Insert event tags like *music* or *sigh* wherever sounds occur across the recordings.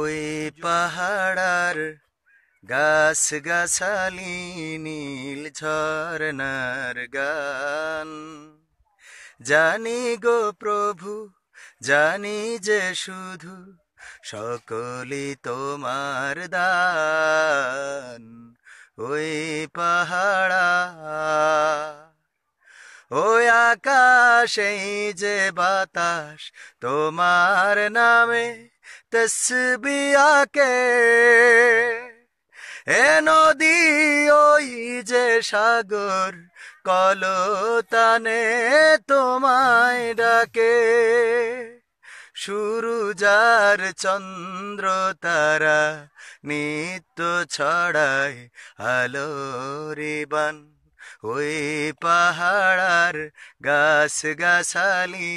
ওই পাহাড়ার গাছ গাছালি নীল ঝরনার গান জানি গো প্রভু জানি যে শুধু সকলি তোমার দান ওই পাহাড়া ও আকাশ এই যে বাতাস তোমার নামে তসবিয়াকে এ নদী ওই যে সাগর কলতানে তোমায় ডাকে শুরু যার চন্দ্র তারা নিত্য ছড়ায় রিবান ওই পাহাড়ার গাছ গাছালি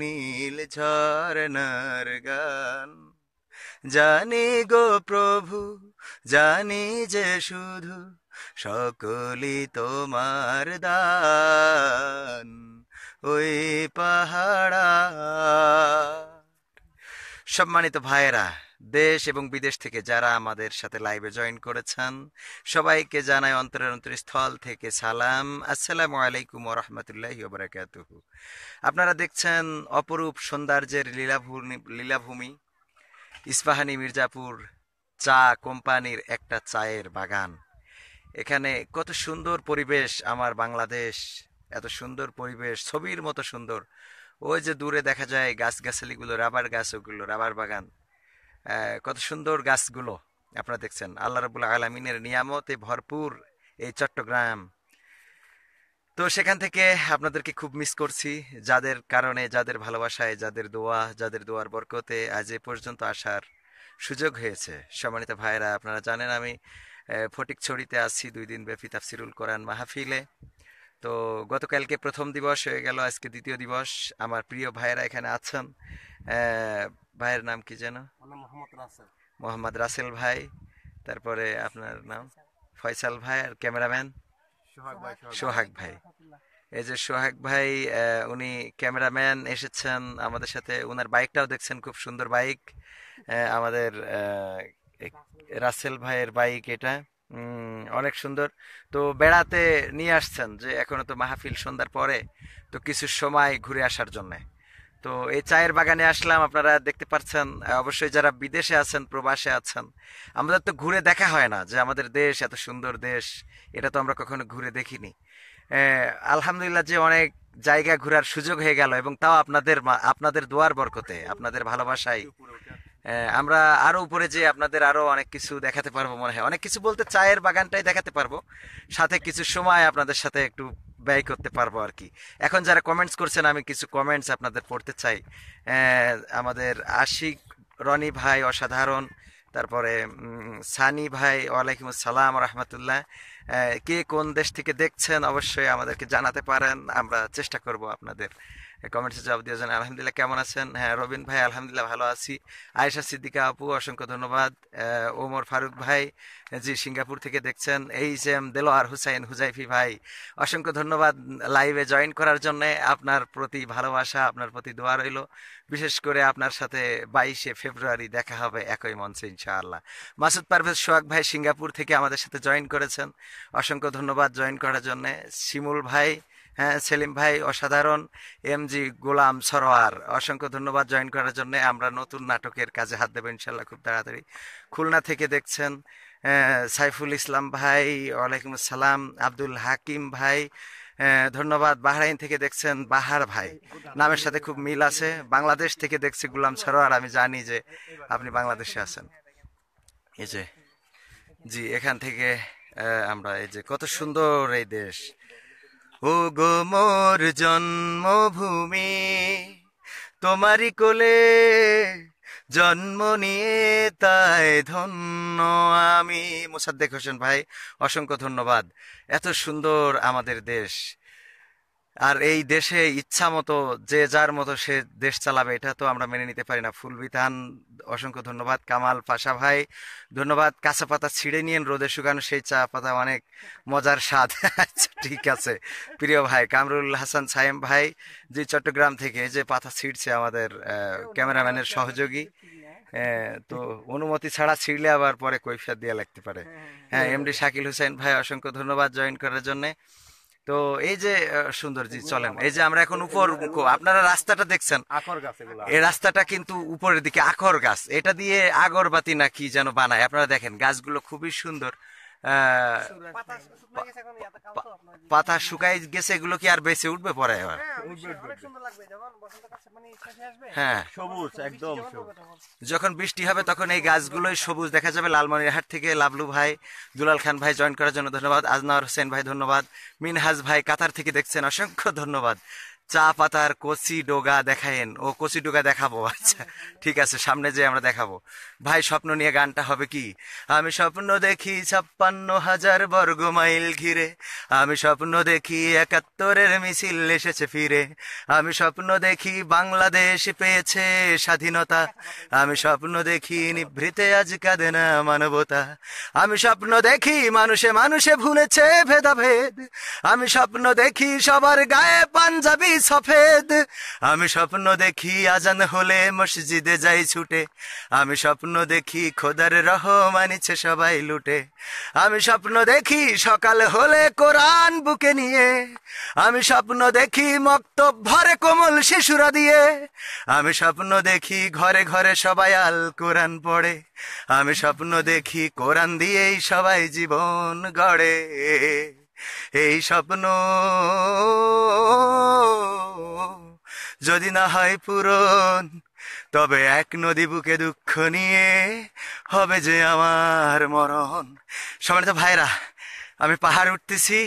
নীল ঝরনার গান জানি গো প্রভু জানি যে শুধু সকলি তোমার দান ওই পাহাড়া সম্মানিত ভাইরা দেশ এবং বিদেশ থেকে যারা আমাদের সাথে লাইভে জয়েন করেছেন সবাইকে জানাই অন্তরের স্থল থেকে সালাম আসসালামু আলাইকুম রহমতুল্লাহ বারাকাতুহু আপনারা দেখছেন অপরূপ সৌন্দর্যের লীলাভূমি লীলাভূমি ইস্পাহানি মির্জাপুর চা কোম্পানির একটা চায়ের বাগান এখানে কত সুন্দর পরিবেশ আমার বাংলাদেশ এত সুন্দর পরিবেশ ছবির মতো সুন্দর ওই যে দূরে দেখা যায় গাছগাছালিগুলো রাবার গাছ ওগুলো রাবার বাগান কত সুন্দর গাছগুলো আপনারা দেখছেন আল্লাহ রবুল আলমিনের নিয়ামতে ভরপুর এই চট্টগ্রাম তো সেখান থেকে আপনাদেরকে খুব মিস করছি যাদের কারণে যাদের ভালোবাসায় যাদের দোয়া যাদের দোয়ার বরকতে আজ এ পর্যন্ত আসার সুযোগ হয়েছে সম্মানিত ভাইরা আপনারা জানেন আমি ফটিকছড়িতে আসছি দুই দিন ব্যাপী তাফসিরুল কোরআন মাহফিলে তো গতকালকে প্রথম দিবস হয়ে গেল আজকে দ্বিতীয় দিবস আমার প্রিয় ভাইয়েরা এখানে আছেন ভাইয়ের নাম কি যেন মোহাম্মদ রাসেল ভাই তারপরে আপনার নাম ফয়সাল ভাই আর ক্যামেরাম্যান সোহাগ ভাই এই যে সোহাগ ভাই উনি ক্যামেরাম্যান এসেছেন আমাদের সাথে ওনার বাইকটাও দেখছেন খুব সুন্দর বাইক আমাদের রাসেল ভাইয়ের বাইক এটা অনেক সুন্দর তো বেড়াতে নিয়ে আসছেন যে এখনো তো মাহফিল সন্ধ্যার পরে তো কিছু সময় ঘুরে আসার জন্য তো এই চায়ের বাগানে আসলাম আপনারা দেখতে পাচ্ছেন অবশ্যই যারা বিদেশে আছেন প্রবাসে আছেন আমাদের তো ঘুরে দেখা হয় না যে আমাদের দেশ এত সুন্দর দেশ এটা তো আমরা কখনো ঘুরে দেখিনি আলহামদুলিল্লাহ যে অনেক জায়গা ঘোরার সুযোগ হয়ে গেল এবং তাও আপনাদের আপনাদের দোয়ার বরকতে আপনাদের ভালোবাসায় আমরা আরো উপরে যে আপনাদের আরো অনেক কিছু দেখাতে পারবো মনে হয় অনেক কিছু বলতে চায়ের বাগানটাই দেখাতে পারবো সাথে কিছু সময় আপনাদের সাথে একটু ব্যয় করতে পারবো আর কি এখন যারা কমেন্টস করছেন আমি কিছু কমেন্টস আপনাদের পড়তে চাই আমাদের আশিক রনি ভাই অসাধারণ তারপরে সানি ভাই ওয়ালাইকুম আসসালাম রহমতুল্লাহ কে কোন দেশ থেকে দেখছেন অবশ্যই আমাদেরকে জানাতে পারেন আমরা চেষ্টা করব আপনাদের কমেন্টসে জবাব দিয়েছেন আলহামদুলিল্লাহ কেমন আছেন হ্যাঁ রবিন ভাই আলহামদুলিল্লাহ ভালো আছি আয়েশা সিদ্দিকা আপু অসংখ্য ধন্যবাদ ওমর ফারুক ভাই জি সিঙ্গাপুর থেকে দেখছেন এইচ এম দেলোয়ার হুসাইন হুজাইফি ভাই অসংখ্য ধন্যবাদ লাইভে জয়েন করার জন্য আপনার প্রতি ভালোবাসা আপনার প্রতি দোয়া রইল বিশেষ করে আপনার সাথে বাইশে ফেব্রুয়ারি দেখা হবে একই মঞ্চে ইনশাআল্লাহ মাসুদ পারভেজ সোহাগ ভাই সিঙ্গাপুর থেকে আমাদের সাথে জয়েন করেছেন অসংখ্য ধন্যবাদ জয়েন করার জন্যে শিমুল ভাই হ্যাঁ সেলিম ভাই অসাধারণ এমজি গোলাম সরোয়ার অসংখ্য ধন্যবাদ জয়েন করার জন্য আমরা নতুন নাটকের কাজে হাত দেবো ইনশাল্লাহ খুব তাড়াতাড়ি খুলনা থেকে দেখছেন সাইফুল ইসলাম ভাই ওয়ালাইকুম আসসালাম আব্দুল হাকিম ভাই ধন্যবাদ বাহরাইন থেকে দেখছেন বাহার ভাই নামের সাথে খুব মিল আছে বাংলাদেশ থেকে দেখছি গুলাম সরোয়ার আমি জানি যে আপনি বাংলাদেশে আছেন এই যে জি এখান থেকে আমরা এই যে কত সুন্দর এই দেশ ও গো মোর জন্মভূমি তোমারি কোলে জন্ম নিয়ে তাই ধন্য আমি মোসাদ্দেক হোসেন ভাই অসংখ্য ধন্যবাদ এত সুন্দর আমাদের দেশ আর এই দেশে ইচ্ছা মতো যে যার মতো সে দেশ চালাবে এটা তো আমরা মেনে নিতে পারি না বিধান অসংখ্য ধন্যবাদ কামাল পাশা ভাই ধন্যবাদ কাঁচা পাতা ছিঁড়ে নিয়েন রোদে শুকানো সেই চা পাতা অনেক মজার স্বাদ আচ্ছা, ঠিক আছে প্রিয় ভাই কামরুল হাসান সাইম ভাই যে চট্টগ্রাম থেকে যে পাতা ছিঁড়ছে আমাদের ক্যামেরাম্যানের সহযোগী তো অনুমতি ছাড়া ছিঁড়লে আবার পরে কৈফিয়াত দিয়ে লাগতে পারে হ্যাঁ, হ্যাঁ, হ্যাঁ, হ্যাঁ। এমডি শাকিল হুসেন ভাই অসংখ্য ধন্যবাদ জয়েন করার জন্যে তো এই যে সুন্দর জি চলেন এই যে আমরা এখন উপর আপনারা রাস্তাটা দেখছেন এই রাস্তাটা কিন্তু উপরের দিকে আখর গাছ এটা দিয়ে আগরবাতি নাকি যেন বানায় আপনারা দেখেন গাছগুলো খুবই সুন্দর পাতা শুকাই গেছে এগুলো কি আর বেঁচে উঠবে পরে হ্যাঁ, মানে হ্যাঁ সবুজ একদম যখন বৃষ্টি হবে তখন এই গাছগুলোই সবুজ দেখা যাবে লালমনিরহাট থেকে লাভলু ভাই দুলাল খান ভাই জয়েন করার জন্য ধন্যবাদ আজনার হোসেন ভাই ধন্যবাদ মিনহাজ ভাই কাতার থেকে দেখছেন অসংখ্য ধন্যবাদ চা পাতার কচি ডোগা দেখায়েন ও কচি ডোগা দেখাবো আচ্ছা ঠিক আছে সামনে যে আমরা দেখাবো ভাই স্বপ্ন নিয়ে গানটা হবে কি আমি স্বপ্ন দেখি ছাপ্পান্ন হাজার বর্গ মাইল ঘিরে আমি স্বপ্ন দেখি একাত্তরের মিছিল এসেছে ফিরে আমি স্বপ্ন দেখি বাংলাদেশ পেয়েছে স্বাধীনতা আমি স্বপ্ন দেখি নিভৃতে আজ কাঁদে না মানবতা আমি স্বপ্ন দেখি মানুষে মানুষে ভুলেছে ভেদাভেদ আমি স্বপ্ন দেখি সবার গায়ে পাঞ্জাবি সফেদ আমি স্বপ্ন দেখি আজান হলে মসজিদে যাই ছুটে আমি স্বপ্ন দেখি খোদার রহ মানিছে সবাই লুটে আমি স্বপ্ন দেখি সকাল হলে কোরআন বুকে নিয়ে আমি স্বপ্ন দেখি মক্ত ভরে কোমল শিশুরা দিয়ে আমি স্বপ্ন দেখি ঘরে ঘরে সবাই আল কোরআন পড়ে আমি স্বপ্ন দেখি কোরআন দিয়েই সবাই জীবন গড়ে এই স্বপ্ন যদি না হয় পূরণ তবে এক নদী বুকে দুঃখ নিয়ে হবে যে আমার মরণ সম্মানিত ভাইরা আমি পাহাড় উঠতেছি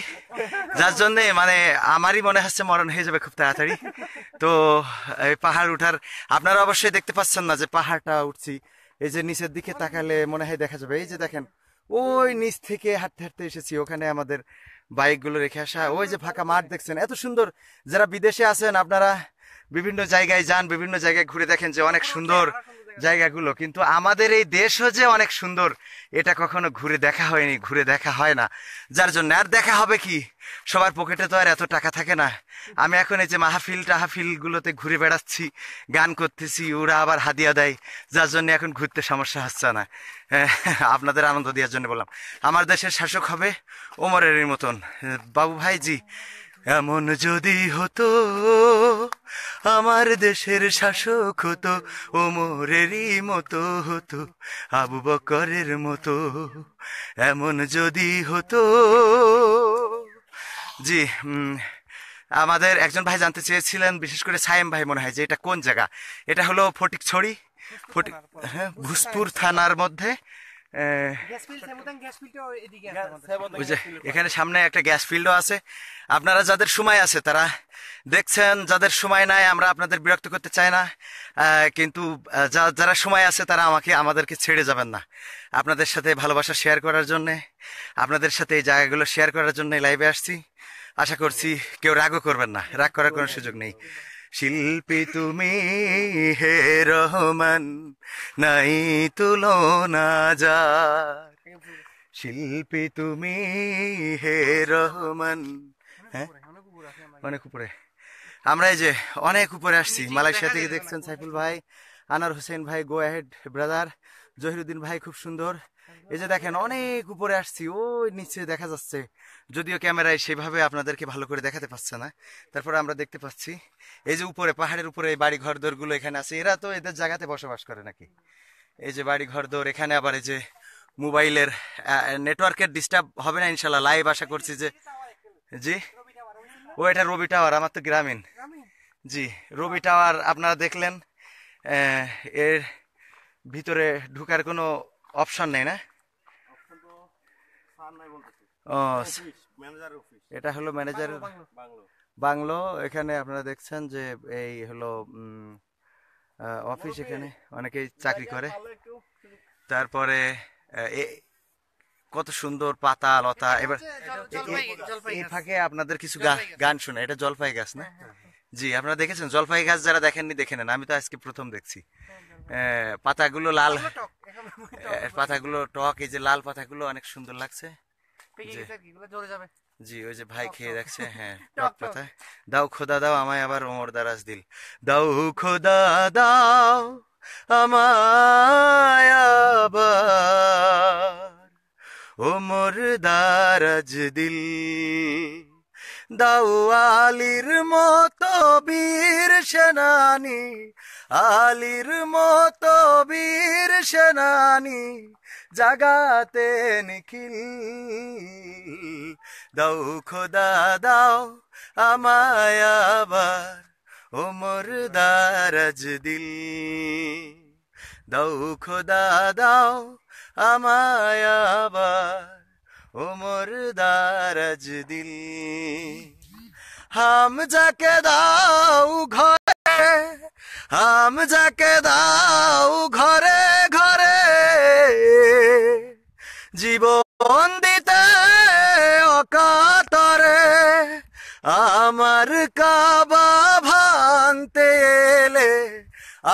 যার জন্যে মানে আমারই মনে হচ্ছে মরণ হয়ে যাবে খুব তাড়াতাড়ি তো এই পাহাড় উঠার আপনারা অবশ্যই দেখতে পাচ্ছেন না যে পাহাড়টা উঠছি এই যে নিচের দিকে তাকালে মনে হয় দেখা যাবে এই যে দেখেন ওই নিচ থেকে হাঁটতে হাঁটতে এসেছি ওখানে আমাদের বাইকগুলো রেখে আসা ওই যে ফাঁকা মাঠ দেখছেন এত সুন্দর যারা বিদেশে আছেন আপনারা বিভিন্ন জায়গায় যান বিভিন্ন জায়গায় ঘুরে দেখেন যে অনেক সুন্দর জায়গাগুলো কিন্তু আমাদের এই দেশও যে অনেক সুন্দর এটা কখনো ঘুরে দেখা হয়নি ঘুরে দেখা হয় না যার জন্য আর দেখা হবে কি সবার পকেটে তো আর এত টাকা থাকে না আমি এখন এই যে মাহফিল টাহাফিলগুলোতে ঘুরে বেড়াচ্ছি গান করতেছি ওরা আবার হাদিয়া দেয় যার জন্য এখন ঘুরতে সমস্যা হচ্ছে না হ্যাঁ, আপনাদের আনন্দ দেওয়ার জন্য বললাম আমার দেশের শাসক হবে ওমরের মতন বাবু ভাই জি এমন যদি হতো আমার দেশের শাসক হতো ওমরেরই মতো হতো আবু বকরের মতো এমন যদি হতো জি আমাদের একজন ভাই জানতে চেয়েছিলেন বিশেষ করে সায়েম ভাই মনে হয় যে এটা কোন জায়গা এটা হলো ফটিকছড়ি ফটিক হ্যাঁ ভুসপুর থানার মধ্যে এখানে সামনে একটা গ্যাস ফিল্ডও আছে আপনারা যাদের সময় আছে তারা দেখছেন যাদের সময় নাই আমরা আপনাদের বিরক্ত করতে চাই না কিন্তু যারা সময় আছে তারা আমাকে আমাদেরকে ছেড়ে যাবেন না আপনাদের সাথে ভালোবাসা শেয়ার করার জন্যে আপনাদের সাথে এই জায়গাগুলো শেয়ার করার জন্য লাইভে আসছি আশা করছি কেউ রাগও করবেন না রাগ করার কোনো সুযোগ নেই শিল্পী তুমি হে রহমান নাই তুলনা যা শিল্পী তুমি হে রহমান হ্যাঁ? অনেক উপরে আমরা এই যে অনেক উপরে আসছি মালয়েশিয়া থেকে দেখছেন সাইফুল ভাই আনার হোসেন ভাই গো অ্যাহেড ব্রাদার জহিরুদ্দিন ভাই খুব সুন্দর এই যে দেখেন অনেক উপরে আসছি ওই নিচে দেখা যাচ্ছে যদিও ক্যামেরায় সেভাবে আপনাদেরকে ভালো করে দেখাতে পারছে না তারপরে আমরা দেখতে পাচ্ছি এই যে উপরে পাহাড়ের উপরে এই বাড়ি ঘর দোরগুলো এখানে আছে এরা তো এদের জায়গাতে বসবাস করে নাকি এই যে বাড়ি ঘর দোর এখানে আবার এই যে মোবাইলের নেটওয়ার্কের ডিস্টার্ব হবে না ইনশাল্লাহ লাইভ আশা করছি যে জি ও এটা রবি টাওয়ার আমার তো গ্রামীণ জি রবি টাওয়ার আপনারা দেখলেন এর ভিতরে ঢুকার কোনো অপশন নেই না ও এটা হলো ম্যানেজার বাংলো এখানে আপনারা দেখছেন যে এই হলো অফিস এখানে অনেকেই চাকরি করে তারপরে কত সুন্দর পাতা লতা এবার এই ফাঁকে আপনাদের কিছু গান শোনা এটা জলপাই গাছ না হ্যাঁ, হ্যাঁ। জি আপনারা দেখেছেন জলপাই গাছ যারা দেখেননি দেখে নেন আমি তো আজকে প্রথম দেখছি পাতাগুলো লাল পাতাগুলো টক এই যে লাল পাতাগুলো অনেক সুন্দর লাগছে জি ওই যে ভাই খেয়ে দেখছে হ্যাঁ *laughs* টক পাতা দাও খোদা দাও আমায় আবার ওমর দারাজ দিল দাও খোদা দাও আমায় আবার ওমর দারাজ দিল দাওয়ালির মতো বীর সেনানি আলির মতো বীর সেনানি জাগাতে নিখিল দৌ খোদা দাও আমায় আবার ওমর দারাজ দিল দৌ খোদা দাও আমায়াবার उमर দারাজ দিল হাম যাকে দাও ঘরে হাম যাকে দাও ঘরে ঘরে জীবন দিতে অকাতরে আমার কাবা ভাঙতে এলে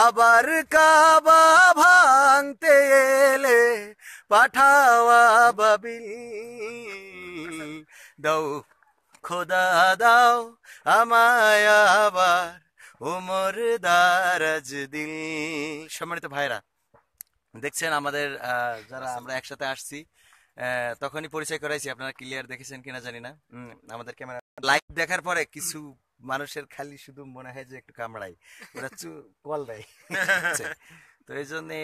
আবার কাবা ভাঙতে এলে পাঠাওয়া বাবি দাও খোদা দাও আমায় উমর ওমর দারাজ দিল সম্মানিত ভাইরা দেখছেন আমাদের যারা আমরা একসাথে আসছি তখনই পরিচয় করাইছি আপনারা ক্লিয়ার দেখেছেন কিনা জানি না আমাদের ক্যামেরা লাইভ দেখার পরে কিছু মানুষের খালি শুধু মনে হয় যে একটু কামড়াই ওরা কল দেয় *laughs* আচ্ছা, তো এই জন্যে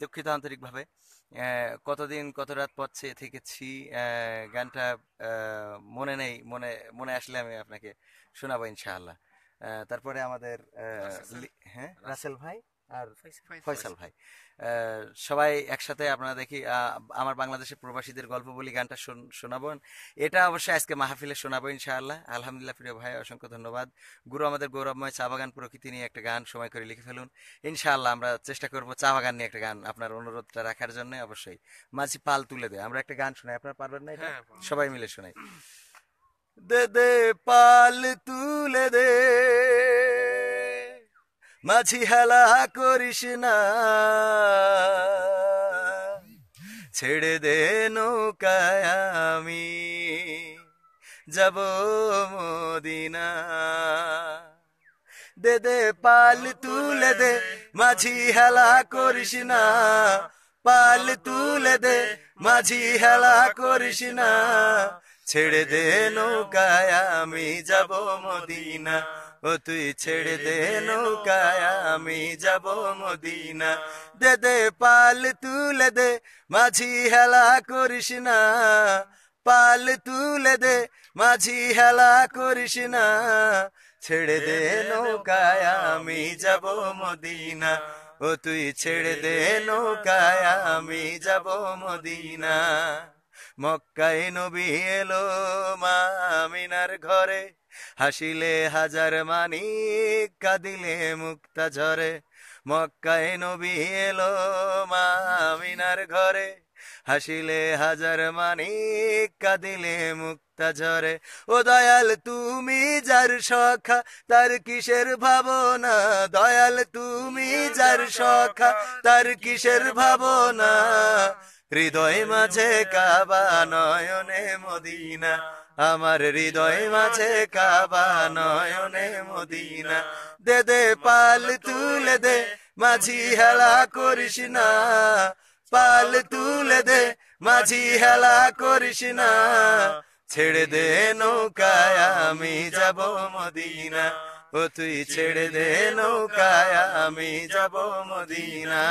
দুঃখিত আন্তরিকভাবে কতদিন কত রাত পথে থেকেছি গানটা মনে নেই মনে মনে আসলে আমি আপনাকে শোনাবো ইনশাআল্লাহ তারপরে আমাদের হ্যাঁ রাসেল ভাই আর ফয়সাল ভাই সবাই একসাথে আপনারা দেখি আমার বাংলাদেশের প্রবাসীদের গল্প বলি গানটা শোনাবেন এটা অবশ্যই আজকে মাহফিলে শোনাবো ইনশাআল্লাহ আলহামদুলিল্লাহ প্রিয় ভাই অসংখ্য ধন্যবাদ গুরু আমাদের গৌরবময় চা বাগান প্রকৃতি নিয়ে একটা গান সময় করে লিখে ফেলুন ইনশাআল্লাহ আমরা চেষ্টা করব চা বাগান নিয়ে একটা গান আপনার অনুরোধটা রাখার জন্য অবশ্যই মাঝি পাল তুলে দেয় আমরা একটা গান শোনাই আপনারা পারবেন না হ্যাঁ, সবাই মিলে শোনাই দে দে পাল তুলে দে মাঝি হেলা করিস না ছেড়ে দে নৌকায় আমি যাব মদিনা দে দে পাল তুলে দে মাঝি হেলা করিস না পাল তুলে দে মাঝি হেলা করিস না ছেড়ে দে নৌকায় আমি যাব মদিনা ও তুই ছেড়ে দে নৌকায় আমি যাব মদিনা দে দে পাল তুলে দে মাঝি হেলা করিস না পাল তুলে দে মাঝি হেলা করিস না ছেড়ে দে নৌকায় আমি যাব মদিনা ও তুই ছেড়ে দে নৌকায় আমি যাব মদিনা মক্কায় নবী এলো মামিনার ঘরে হাসিলে হাজার মানি কাদিলে মুক্তা ঝরে মক্কায় নবী এলো মামিনার ঘরে হাসিলে হাজার মানে কাঁদিলে মুক্তা ঝরে ও দয়াল তুমি যার সখা তার কিসের ভাবনা দয়াল তুমি যার সখা তার কিসের ভাবনা হৃদয় মাঝে কাবা নয়নে মদিনা আমার হৃদয় মাঝে কাবা নয়নে মদিনা দে দে পাল তুলে দে মাঝি হেলা করিস না পাল তুলে দে মাঝি হেলা করিস না ছেড়ে দে নৌকায় আমি যাব মদিনা ও তুই ছেড়ে দে নৌকায় আমি যাব মদিনা